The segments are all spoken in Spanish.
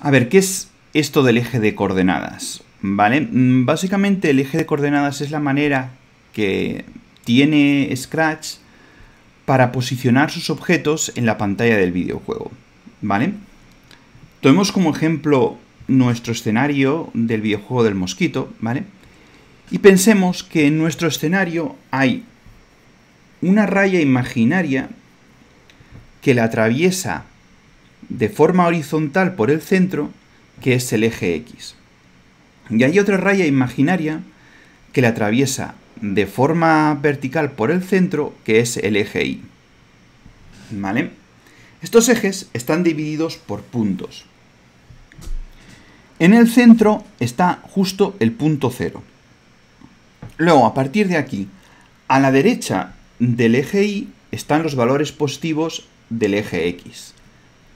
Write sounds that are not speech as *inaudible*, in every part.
A ver, ¿qué es esto del eje de coordenadas? ¿Vale? Mm, básicamente el eje de coordenadas es la manera que tiene Scratch para posicionar sus objetos en la pantalla del videojuego. ¿Vale? Tomemos como ejemplo nuestro escenario del videojuego del mosquito, ¿vale? Y pensemos que en nuestro escenario hay una raya imaginaria que la atraviesa de forma horizontal por el centro, que es el eje X. Y hay otra raya imaginaria que la atraviesa de forma vertical por el centro, que es el eje Y. ¿Vale? Estos ejes están divididos por puntos. En el centro está justo el punto cero. Luego, a partir de aquí, a la derecha del eje Y están los valores positivos del eje X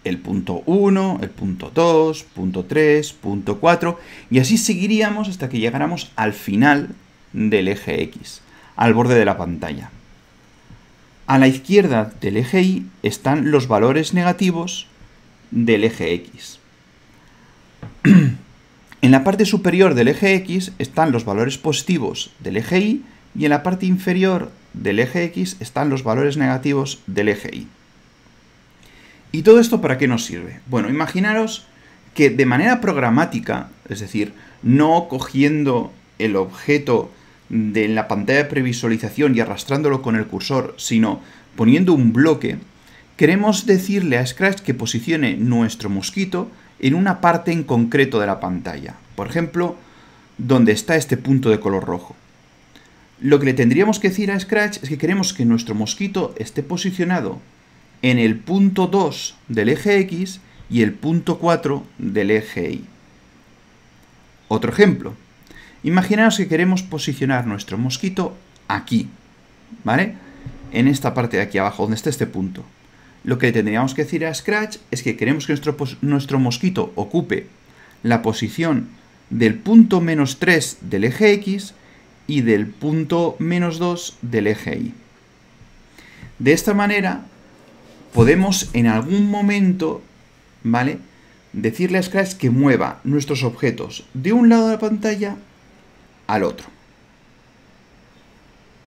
el punto 1, el punto 2, punto 3, punto 4, y así seguiríamos hasta que llegáramos al final del eje X, al borde de la pantalla. A la izquierda del eje Y están los valores negativos del eje X. *clears throat* en la parte superior del eje X están los valores positivos del eje Y y en la parte inferior del eje X están los valores negativos del eje Y. ¿Y todo esto para qué nos sirve? Bueno, imaginaros que de manera programática, es decir, no cogiendo el objeto de la pantalla de previsualización y arrastrándolo con el cursor, sino poniendo un bloque, queremos decirle a Scratch que posicione nuestro mosquito en una parte en concreto de la pantalla, por ejemplo, donde está este punto de color rojo. Lo que le tendríamos que decir a Scratch es que queremos que nuestro mosquito esté posicionado en el punto 2 del eje X y el punto 4 del eje Y. Otro ejemplo. Imaginaos que queremos posicionar nuestro mosquito aquí, ¿vale? En esta parte de aquí abajo, donde está este punto. Lo que tendríamos que decir a Scratch es que queremos que nuestro, nuestro mosquito ocupe la posición del punto menos 3 del eje X y del punto menos 2 del eje Y. De esta manera podemos en algún momento, ¿vale? Decirle a Scratch que mueva nuestros objetos de un lado de la pantalla al otro.